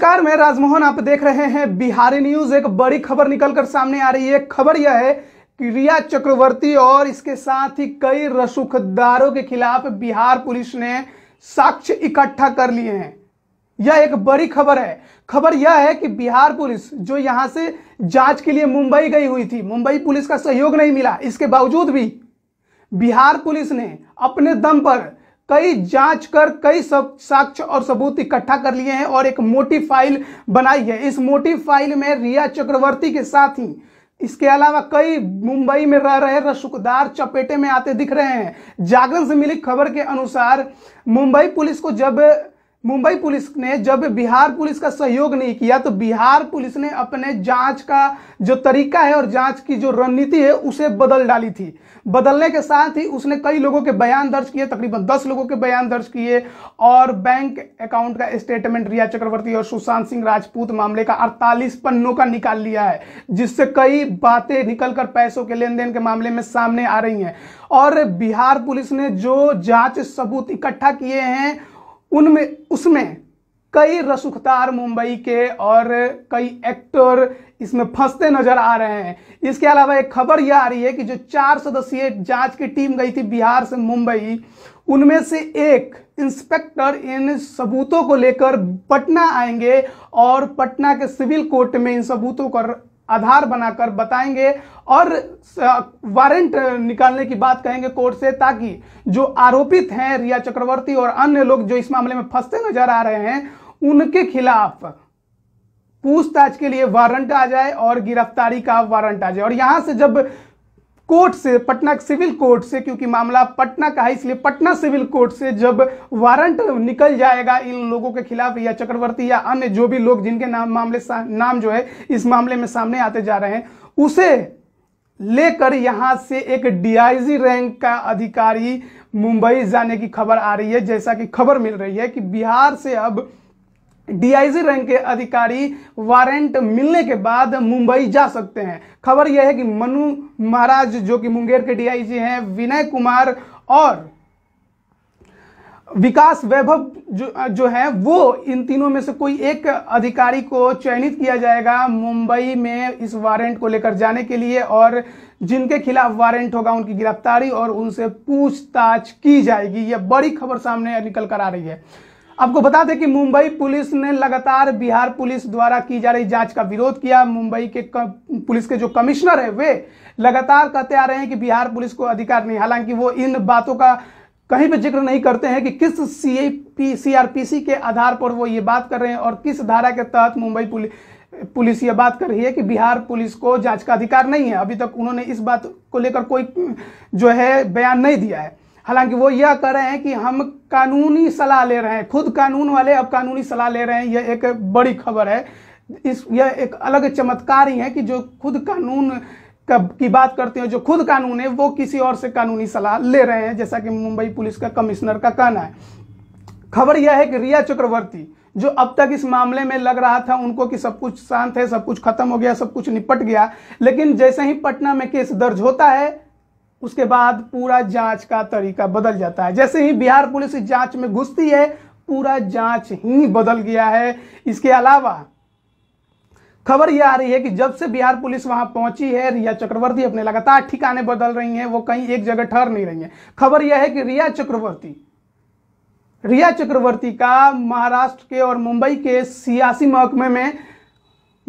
नमस्कार मैं राजमोहन आप देख रहे हैं बिहारी न्यूज एक बड़ी खबर निकलकर सामने आ रही है खबर यह है कि रिया चक्रवर्ती और इसके साथ ही कई रसूखदारों के खिलाफ बिहार पुलिस ने साक्ष्य इकट्ठा कर लिए हैं यह एक बड़ी खबर है खबर यह है कि बिहार पुलिस जो यहां से जांच के लिए मुंबई गई हुई थी मुंबई पुलिस का सहयोग नहीं मिला इसके बावजूद भी बिहार पुलिस ने अपने दम पर कई जांच कर कई सब साक्ष्य और सबूत इकट्ठा कर लिए हैं और एक मोटी फाइल बनाई है इस मोटी फाइल में रिया चक्रवर्ती के साथ ही इसके अलावा कई मुंबई में रह रहे रसुकदार चपेटे में आते दिख रहे हैं जागरण से मिली खबर के अनुसार मुंबई पुलिस को जब मुंबई पुलिस ने जब बिहार पुलिस का सहयोग नहीं किया तो बिहार पुलिस ने अपने जांच का जो तरीका है और जांच की जो रणनीति है उसे बदल डाली थी बदलने के साथ ही उसने कई लोगों के बयान दर्ज किए तकरीबन दस लोगों के बयान दर्ज किए और बैंक अकाउंट का स्टेटमेंट रिया चक्रवर्ती और सुशांत सिंह राजपूत मामले का अड़तालीस पन्नों का निकाल लिया है जिससे कई बातें निकलकर पैसों के लेन देन के मामले में सामने आ रही हैं और बिहार पुलिस ने जो जांच सबूत इकट्ठा किए हैं उनमें उसमें कई रसुखदार मुंबई के और कई एक्टर इसमें फंसते नजर आ रहे हैं इसके अलावा एक खबर यह आ रही है कि जो चार सदस्यीय जांच की टीम गई थी बिहार से मुंबई उनमें से एक इंस्पेक्टर इन सबूतों को लेकर पटना आएंगे और पटना के सिविल कोर्ट में इन सबूतों का आधार बनाकर बताएंगे और वारंट निकालने की बात कहेंगे कोर्ट से ताकि जो आरोपित हैं रिया चक्रवर्ती और अन्य लोग जो इस मामले में फंसते नजर आ रहे हैं उनके खिलाफ पूछताछ के लिए वारंट आ जाए और गिरफ्तारी का वारंट आ जाए और यहां से जब कोर्ट से पटना सिविल कोर्ट से क्योंकि मामला पटना का है इसलिए पटना सिविल कोर्ट से जब वारंट निकल जाएगा इन लोगों के खिलाफ या चक्रवर्ती या अन्य जो भी लोग जिनके नाम मामले नाम जो है इस मामले में सामने आते जा रहे हैं उसे लेकर यहां से एक डीआईजी रैंक का अधिकारी मुंबई जाने की खबर आ रही है जैसा कि खबर मिल रही है कि बिहार से अब डीआईजी रैंक के अधिकारी वारंट मिलने के बाद मुंबई जा सकते हैं खबर यह है कि मनु महाराज जो कि मुंगेर के डीआईजी हैं विनय कुमार और विकास वैभव जो जो है वो इन तीनों में से कोई एक अधिकारी को चयनित किया जाएगा मुंबई में इस वारंट को लेकर जाने के लिए और जिनके खिलाफ वारंट होगा उनकी गिरफ्तारी और उनसे पूछताछ की जाएगी यह बड़ी खबर सामने निकल कर आ रही है आपको बता दें कि मुंबई पुलिस ने लगातार बिहार पुलिस द्वारा की जा रही जांच का विरोध किया मुंबई के पुलिस के जो कमिश्नर है वे लगातार कहते आ रहे हैं कि बिहार पुलिस को अधिकार नहीं हालांकि वो इन बातों का कहीं पर जिक्र नहीं करते हैं कि किस C P P C R C के आधार पर वो ये बात कर रहे हैं और किस धारा के तहत मुंबई पुलिस पुलिस ये बात कर रही है कि बिहार पुलिस को जांच का अधिकार नहीं है अभी तक उन्होंने इस बात को लेकर कोई जो है बयान नहीं दिया है हालांकि वो यह कह रहे हैं कि हम कानूनी सलाह ले रहे हैं खुद कानून वाले अब कानूनी सलाह ले रहे हैं यह एक बड़ी खबर है इस यह एक अलग चमत्कार ही है कि जो खुद कानून का, की बात करते हैं जो खुद कानून है वो किसी और से कानूनी सलाह ले रहे हैं जैसा कि मुंबई पुलिस का कमिश्नर का कहना है खबर यह है कि रिया चक्रवर्ती जो अब तक इस मामले में लग रहा था उनको कि सब कुछ शांत है सब कुछ खत्म हो गया सब कुछ निपट गया लेकिन जैसे ही पटना में केस दर्ज होता है उसके बाद पूरा जांच का तरीका बदल जाता है जैसे ही बिहार पुलिस इस जांच में घुसती है पूरा जांच ही बदल गया है इसके अलावा खबर यह आ रही है कि जब से बिहार पुलिस वहां पहुंची है रिया चक्रवर्ती अपने लगातार ठिकाने बदल रही हैं वो कहीं एक जगह ठहर नहीं रही हैं खबर यह है कि रिया चक्रवर्ती रिया चक्रवर्ती का महाराष्ट्र के और मुंबई के सियासी महकमे में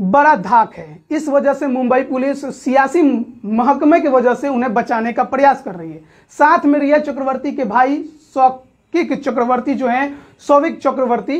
बड़ा धाक है इस वजह से मुंबई पुलिस सियासी महकमे की वजह से उन्हें बचाने का प्रयास कर रही है साथ में रिया चक्रवर्ती के भाई सौकिक चक्रवर्ती जो हैं सौविक चक्रवर्ती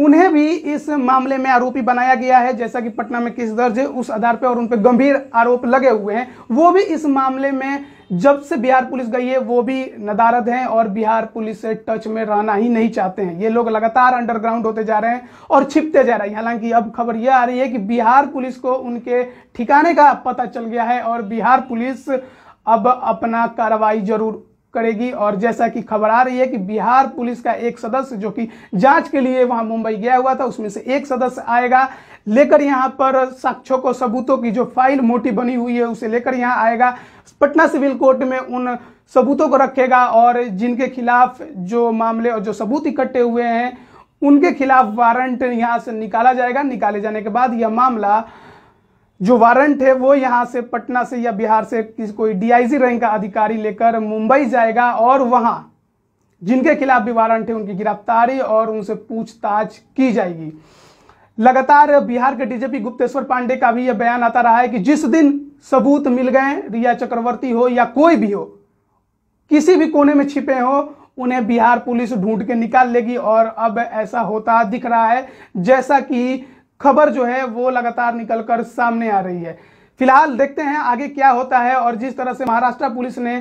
उन्हें भी इस मामले में आरोपी बनाया गया है जैसा कि पटना में केस दर्ज है उस आधार पर और उन पर गंभीर आरोप लगे हुए हैं वो भी इस मामले में जब से बिहार पुलिस गई है वो भी नदारद हैं और बिहार पुलिस से टच में रहना ही नहीं चाहते हैं ये लोग लगातार अंडरग्राउंड होते जा रहे हैं और छिपते जा रहे हैं हालांकि अब खबर यह आ रही है कि बिहार पुलिस को उनके ठिकाने का पता चल गया है और बिहार पुलिस अब अपना कार्रवाई जरूर करेगी और जैसा कि खबर आ रही है कि बिहार पुलिस का एक सदस्य जो कि जांच के लिए वहां मुंबई गया हुआ था उसमें से एक सदस्य आएगा लेकर यहां पर साक्ष्यों को सबूतों की जो फाइल मोटी बनी हुई है उसे लेकर यहां आएगा पटना सिविल कोर्ट में उन सबूतों को रखेगा और जिनके खिलाफ जो मामले और जो सबूत इकट्ठे हुए हैं उनके खिलाफ वारंट यहां से निकाला जाएगा निकाले जाने के बाद यह मामला जो वारंट है वो यहाँ से पटना से या बिहार से किसी कोई डीआईजी रैंक का अधिकारी लेकर मुंबई जाएगा और वहां जिनके खिलाफ भी वारंट है उनकी गिरफ्तारी और उनसे पूछताछ की जाएगी लगातार बिहार के डीजीपी गुप्तेश्वर पांडे का भी यह बयान आता रहा है कि जिस दिन सबूत मिल गए रिया चक्रवर्ती हो या कोई भी हो किसी भी कोने में छिपे हो उन्हें बिहार पुलिस ढूंढ के निकाल लेगी और अब ऐसा होता दिख रहा है जैसा कि खबर जो है वो लगातार निकलकर सामने आ रही है फिलहाल देखते हैं आगे क्या होता है और जिस तरह से महाराष्ट्र पुलिस ने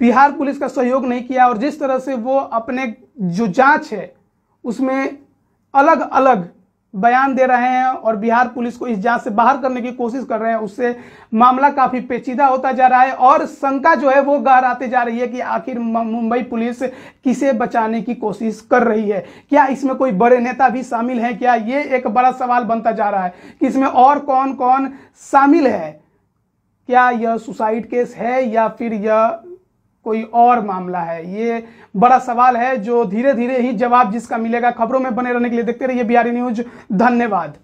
बिहार पुलिस का सहयोग नहीं किया और जिस तरह से वो अपने जो जांच है उसमें अलग अलग बयान दे रहे हैं और बिहार पुलिस को इस जांच से बाहर करने की कोशिश कर रहे हैं उससे मामला काफी पेचीदा होता जा रहा है और शंका जो है वो गहराते जा रही है कि आखिर मुंबई पुलिस किसे बचाने की कोशिश कर रही है क्या इसमें कोई बड़े नेता भी शामिल हैं क्या ये एक बड़ा सवाल बनता जा रहा है कि इसमें और कौन कौन शामिल है क्या यह सुसाइड केस है या फिर यह कोई और मामला है ये बड़ा सवाल है जो धीरे धीरे ही जवाब जिसका मिलेगा खबरों में बने रहने के लिए देखते रहिए बिहारी न्यूज e धन्यवाद